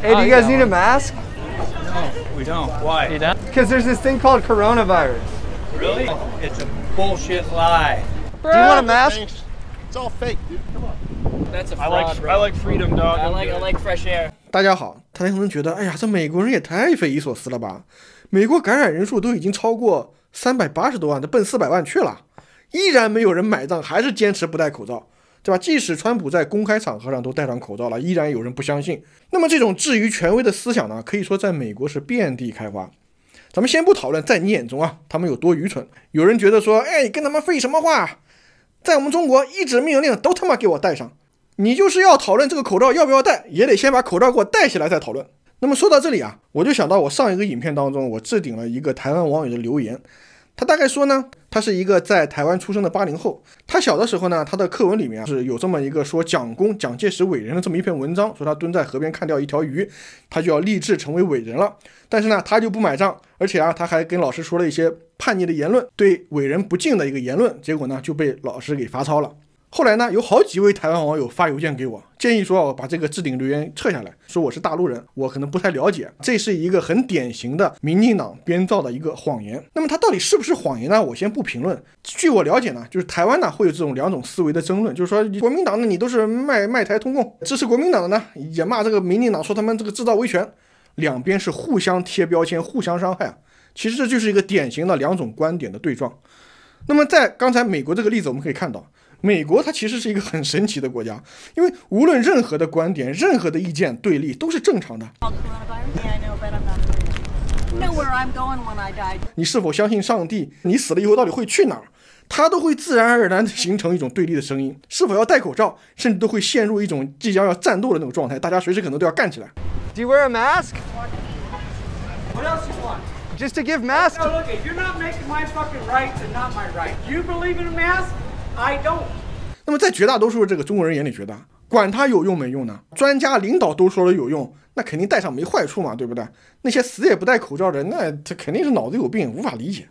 Hey, do you guys need a mask? No, we don't. Why? You don't? Because there's this thing called coronavirus. Really? It's a bullshit lie. Bro, do you want a mask? It's all fake, dude. Come on. That's a fraud, I like, bro. I like freedom, dog. I like, I like fresh air. 大家好，大家可能觉得，哎呀，这美国人也太匪夷所思了吧？美国感染人数都已经超过三百八十多万，都奔四百万去了，依然没有人买账，还是坚持不戴口罩。对吧？即使川普在公开场合上都戴上口罩了，依然有人不相信。那么这种质疑权威的思想呢？可以说在美国是遍地开花。咱们先不讨论，在你眼中啊，他们有多愚蠢？有人觉得说，哎，跟他们废什么话？在我们中国，一纸命令都他妈给我戴上。你就是要讨论这个口罩要不要戴，也得先把口罩给我戴起来再讨论。那么说到这里啊，我就想到我上一个影片当中，我置顶了一个台湾网友的留言。他大概说呢，他是一个在台湾出生的八零后。他小的时候呢，他的课文里面啊，是有这么一个说蒋公、蒋介石伟人的这么一篇文章，说他蹲在河边看钓一条鱼，他就要立志成为伟人了。但是呢，他就不买账，而且啊，他还跟老师说了一些叛逆的言论，对伟人不敬的一个言论，结果呢，就被老师给罚抄了。后来呢，有好几位台湾网友发邮件给我，建议说我把这个置顶留言撤下来说我是大陆人，我可能不太了解，这是一个很典型的民进党编造的一个谎言。那么它到底是不是谎言呢？我先不评论。据我了解呢，就是台湾呢会有这种两种思维的争论，就是说国民党呢你都是卖卖台通共，支持国民党的呢也骂这个民进党说他们这个制造维权，两边是互相贴标签、互相伤害。啊。其实这就是一个典型的两种观点的对撞。那么在刚才美国这个例子，我们可以看到。美国它其实是一个很神奇的国家，因为无论任何的观点、任何的意见对立都是正常的。你是否相信上帝？你死了以后到底会去哪儿？它都会自然而然地形成一种对立的声音。是否要戴口罩？甚至都会陷入一种即将要战斗的那种状态，大家随时可能都要干起来。I don't。那么在绝大多数这个中国人眼里觉得，管他有用没用呢？专家领导都说了有用，那肯定戴上没坏处嘛，对不对？那些死也不戴口罩的人，那他肯定是脑子有病，无法理解。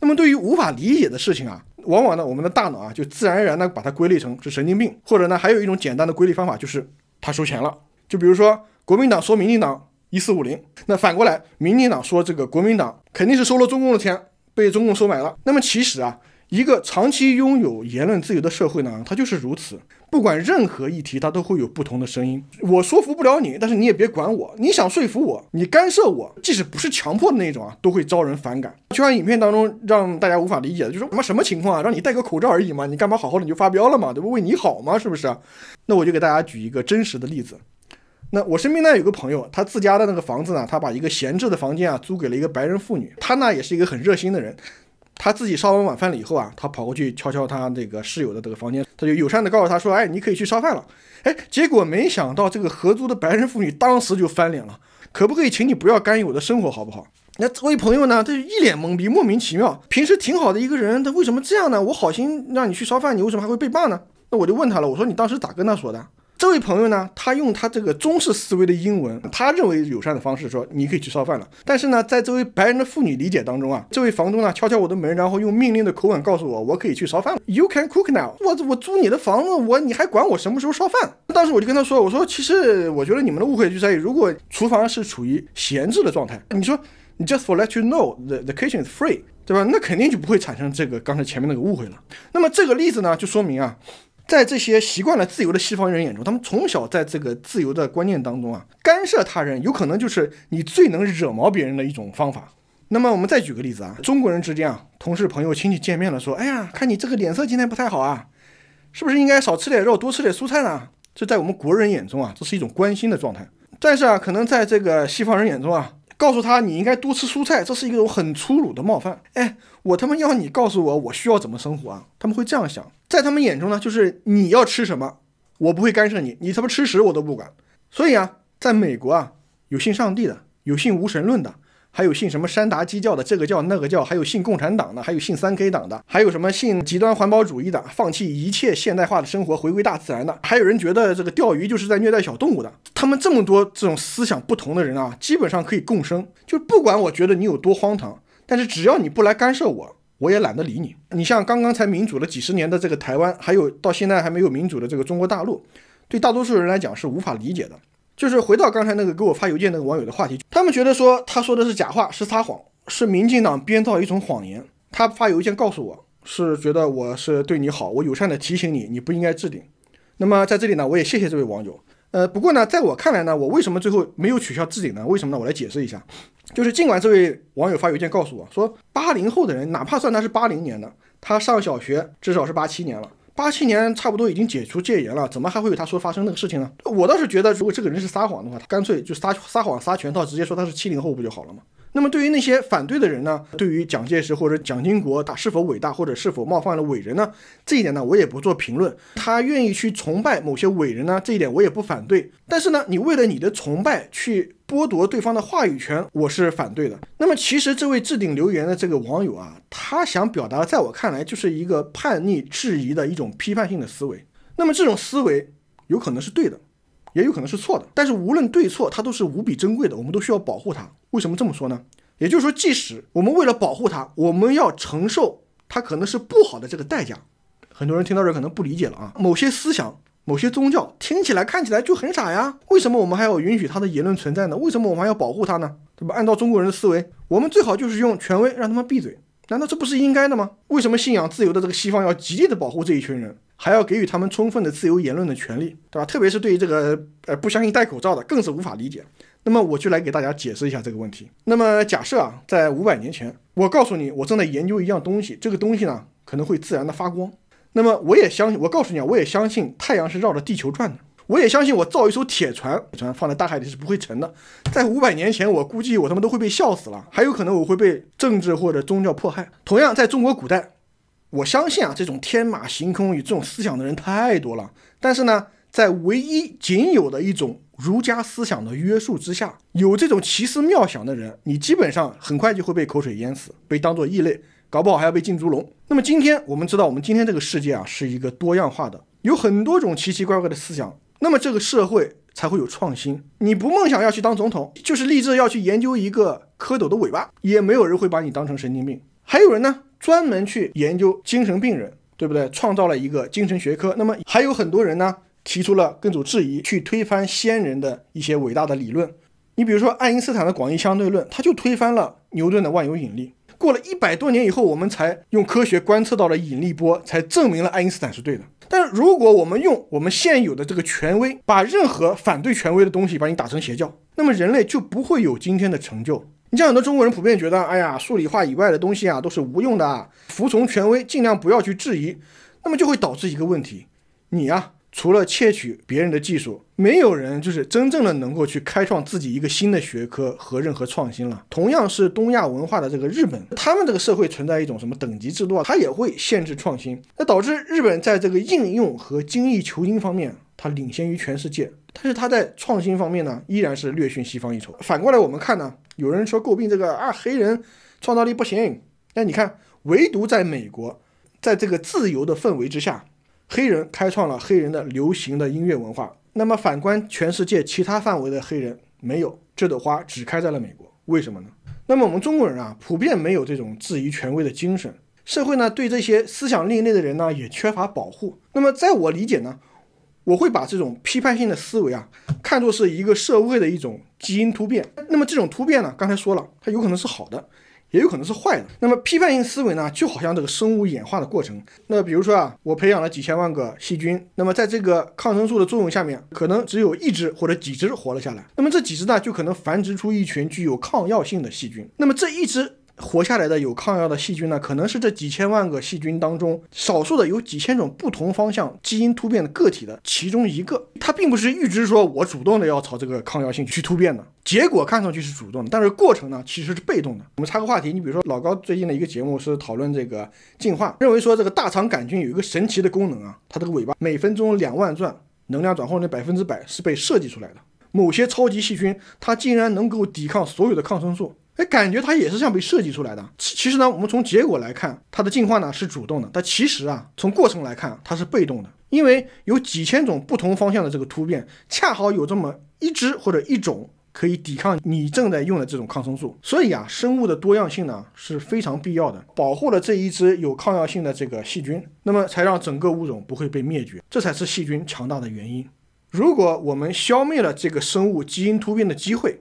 那么对于无法理解的事情啊，往往呢我们的大脑啊就自然而然的把它归类成是神经病，或者呢还有一种简单的归类方法就是他收钱了。就比如说国民党说民进党一四五零，那反过来民进党说这个国民党肯定是收了中共的钱，被中共收买了。那么其实啊。一个长期拥有言论自由的社会呢，它就是如此。不管任何议题，它都会有不同的声音。我说服不了你，但是你也别管我。你想说服我，你干涉我，即使不是强迫的那种啊，都会招人反感。就像影片当中让大家无法理解的，就说他妈什么情况啊？让你戴个口罩而已嘛，你干嘛好好的你就发飙了嘛？这不为你好吗？是不是？那我就给大家举一个真实的例子。那我身边呢有个朋友，他自家的那个房子呢，他把一个闲置的房间啊租给了一个白人妇女。他呢也是一个很热心的人。他自己烧完晚饭了以后啊，他跑过去敲敲他那个室友的这个房间，他就友善地告诉他说：“哎，你可以去烧饭了。”哎，结果没想到这个合租的白人妇女当时就翻脸了，可不可以请你不要干预我的生活，好不好？那这位朋友呢，他就一脸懵逼，莫名其妙。平时挺好的一个人，他为什么这样呢？我好心让你去烧饭，你为什么还会被骂呢？那我就问他了，我说你当时咋跟他说的？这位朋友呢，他用他这个中式思维的英文，他认为友善的方式说：“你可以去烧饭了。”但是呢，在这位白人的妇女理解当中啊，这位房东呢敲敲我的门，然后用命令的口吻告诉我：“我可以去烧饭了。”You can cook now。我我租你的房子，我你还管我什么时候烧饭？当时我就跟他说：“我说其实我觉得你们的误会就在于，如果厨房是处于闲置的状态，你说你 just for let you know the the kitchen is free，对吧？那肯定就不会产生这个刚才前面那个误会了。那么这个例子呢，就说明啊。”在这些习惯了自由的西方人眼中，他们从小在这个自由的观念当中啊，干涉他人有可能就是你最能惹毛别人的一种方法。那么我们再举个例子啊，中国人之间啊，同事、朋友、亲戚见面了，说：“哎呀，看你这个脸色今天不太好啊，是不是应该少吃点肉，多吃点蔬菜呢？”这在我们国人眼中啊，这是一种关心的状态。但是啊，可能在这个西方人眼中啊。告诉他，你应该多吃蔬菜，这是一种很粗鲁的冒犯。哎，我他妈要你告诉我，我需要怎么生活啊？他们会这样想，在他们眼中呢，就是你要吃什么，我不会干涉你，你他妈吃屎我都不管。所以啊，在美国啊，有信上帝的，有信无神论的。还有信什么山达基教的，这个教那个教，还有信共产党的，还有信三 K 党的，还有什么信极端环保主义的，放弃一切现代化的生活，回归大自然的，还有人觉得这个钓鱼就是在虐待小动物的。他们这么多这种思想不同的人啊，基本上可以共生。就不管我觉得你有多荒唐，但是只要你不来干涉我，我也懒得理你。你像刚刚才民主了几十年的这个台湾，还有到现在还没有民主的这个中国大陆，对大多数人来讲是无法理解的。就是回到刚才那个给我发邮件那个网友的话题，他们觉得说他说的是假话，是撒谎，是民进党编造一种谎言。他发邮件告诉我是觉得我是对你好，我友善的提醒你，你不应该置顶。那么在这里呢，我也谢谢这位网友。呃，不过呢，在我看来呢，我为什么最后没有取消置顶呢？为什么呢？我来解释一下，就是尽管这位网友发邮件告诉我说，八零后的人，哪怕算他是八零年的，他上小学至少是八七年了。八七年差不多已经解除戒严了，怎么还会有他说发生那个事情呢？我倒是觉得，如果这个人是撒谎的话，他干脆就撒撒谎、撒全套，直接说他是七零后不就好了嘛？那么对于那些反对的人呢？对于蒋介石或者蒋经国他是否伟大或者是否冒犯了伟人呢？这一点呢，我也不做评论。他愿意去崇拜某些伟人呢，这一点我也不反对。但是呢，你为了你的崇拜去。剥夺对方的话语权，我是反对的。那么，其实这位置顶留言的这个网友啊，他想表达，在我看来，就是一个叛逆、质疑的一种批判性的思维。那么，这种思维有可能是对的，也有可能是错的。但是，无论对错，它都是无比珍贵的，我们都需要保护它。为什么这么说呢？也就是说，即使我们为了保护它，我们要承受它可能是不好的这个代价。很多人听到这可能不理解了啊，某些思想。某些宗教听起来、看起来就很傻呀，为什么我们还要允许他的言论存在呢？为什么我们还要保护他呢？对吧？按照中国人的思维，我们最好就是用权威让他们闭嘴，难道这不是应该的吗？为什么信仰自由的这个西方要极力的保护这一群人，还要给予他们充分的自由言论的权利？对吧？特别是对于这个呃不相信戴口罩的，更是无法理解。那么我就来给大家解释一下这个问题。那么假设啊，在五百年前，我告诉你，我正在研究一样东西，这个东西呢可能会自然的发光。那么我也相信，我告诉你啊，我也相信太阳是绕着地球转的。我也相信，我造一艘铁船，船放在大海里是不会沉的。在五百年前，我估计我他妈都会被笑死了，还有可能我会被政治或者宗教迫害。同样，在中国古代，我相信啊，这种天马行空与这种思想的人太多了。但是呢，在唯一仅有的一种儒家思想的约束之下，有这种奇思妙想的人，你基本上很快就会被口水淹死，被当作异类，搞不好还要被进猪笼。那么今天我们知道，我们今天这个世界啊是一个多样化的，有很多种奇奇怪怪的思想。那么这个社会才会有创新。你不梦想要去当总统，就是立志要去研究一个蝌蚪的尾巴，也没有人会把你当成神经病。还有人呢，专门去研究精神病人，对不对？创造了一个精神学科。那么还有很多人呢，提出了各种质疑，去推翻先人的一些伟大的理论。你比如说爱因斯坦的广义相对论，他就推翻了牛顿的万有引力。过了一百多年以后，我们才用科学观测到了引力波，才证明了爱因斯坦是对的。但如果我们用我们现有的这个权威，把任何反对权威的东西把你打成邪教，那么人类就不会有今天的成就。你像很多中国人普遍觉得，哎呀，数理化以外的东西啊都是无用的，服从权威，尽量不要去质疑，那么就会导致一个问题，你呀。除了窃取别人的技术，没有人就是真正的能够去开创自己一个新的学科和任何创新了。同样是东亚文化的这个日本，他们这个社会存在一种什么等级制度啊？它也会限制创新，那导致日本在这个应用和精益求精方面，它领先于全世界。但是它在创新方面呢，依然是略逊西方一筹。反过来我们看呢，有人说诟病这个啊黑人创造力不行，那你看，唯独在美国，在这个自由的氛围之下。黑人开创了黑人的流行的音乐文化。那么反观全世界其他范围的黑人，没有这朵花只开在了美国，为什么呢？那么我们中国人啊，普遍没有这种质疑权威的精神。社会呢，对这些思想另类的人呢，也缺乏保护。那么在我理解呢，我会把这种批判性的思维啊，看作是一个社会的一种基因突变。那么这种突变呢，刚才说了，它有可能是好的。也有可能是坏的。那么批判性思维呢？就好像这个生物演化的过程。那比如说啊，我培养了几千万个细菌，那么在这个抗生素的作用下面，可能只有一只或者几只活了下来。那么这几只呢，就可能繁殖出一群具有抗药性的细菌。那么这一只。活下来的有抗药的细菌呢，可能是这几千万个细菌当中少数的有几千种不同方向基因突变的个体的其中一个。它并不是预知说我主动的要朝这个抗药性去突变的结果，看上去是主动的，但是过程呢其实是被动的。我们插个话题，你比如说老高最近的一个节目是讨论这个进化，认为说这个大肠杆菌有一个神奇的功能啊，它这个尾巴每分钟两万转，能量转换率百分之百是被设计出来的。某些超级细菌它竟然能够抵抗所有的抗生素。哎，感觉它也是像被设计出来的。其其实呢，我们从结果来看，它的进化呢是主动的；但其实啊，从过程来看，它是被动的。因为有几千种不同方向的这个突变，恰好有这么一只或者一种可以抵抗你正在用的这种抗生素。所以啊，生物的多样性呢是非常必要的，保护了这一只有抗药性的这个细菌，那么才让整个物种不会被灭绝。这才是细菌强大的原因。如果我们消灭了这个生物基因突变的机会，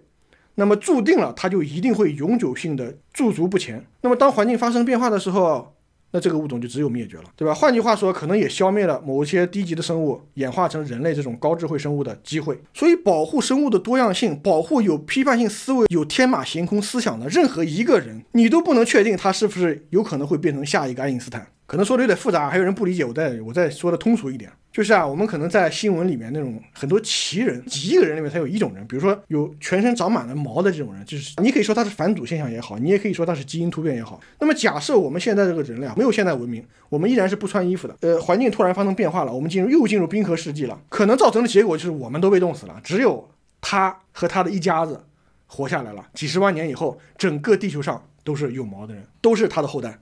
那么注定了，它就一定会永久性的驻足不前。那么当环境发生变化的时候，那这个物种就只有灭绝了，对吧？换句话说，可能也消灭了某些低级的生物演化成人类这种高智慧生物的机会。所以，保护生物的多样性，保护有批判性思维、有天马行空思想的任何一个人，你都不能确定他是不是有可能会变成下一个爱因斯坦。可能说的有点复杂，还有人不理解，我再我再说的通俗一点。就是啊，我们可能在新闻里面那种很多奇人，几亿个人里面才有一种人，比如说有全身长满了毛的这种人，就是你可以说他是返祖现象也好，你也可以说他是基因突变也好。那么假设我们现在这个人类啊，没有现代文明，我们依然是不穿衣服的，呃，环境突然发生变化了，我们进入又进入冰河世纪了，可能造成的结果就是我们都被冻死了，只有他和他的一家子活下来了。几十万年以后，整个地球上都是有毛的人，都是他的后代。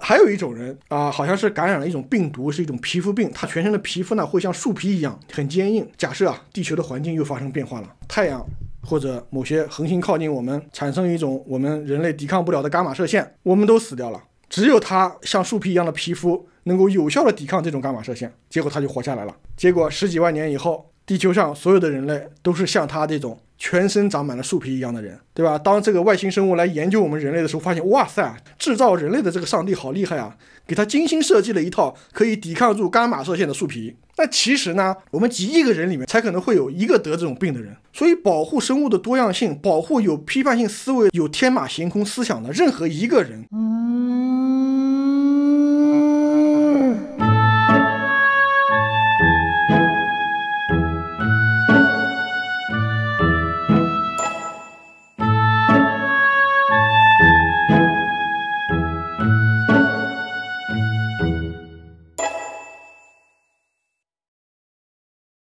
还有一种人啊，好像是感染了一种病毒，是一种皮肤病，他全身的皮肤呢会像树皮一样很坚硬。假设啊，地球的环境又发生变化了，太阳或者某些恒星靠近我们，产生一种我们人类抵抗不了的伽马射线，我们都死掉了。只有他像树皮一样的皮肤能够有效的抵抗这种伽马射线，结果他就活下来了。结果十几万年以后，地球上所有的人类都是像他这种。全身长满了树皮一样的人，对吧？当这个外星生物来研究我们人类的时候，发现，哇塞制造人类的这个上帝好厉害啊，给他精心设计了一套可以抵抗住伽马射线的树皮。那其实呢，我们几亿个人里面才可能会有一个得这种病的人。所以，保护生物的多样性，保护有批判性思维、有天马行空思想的任何一个人。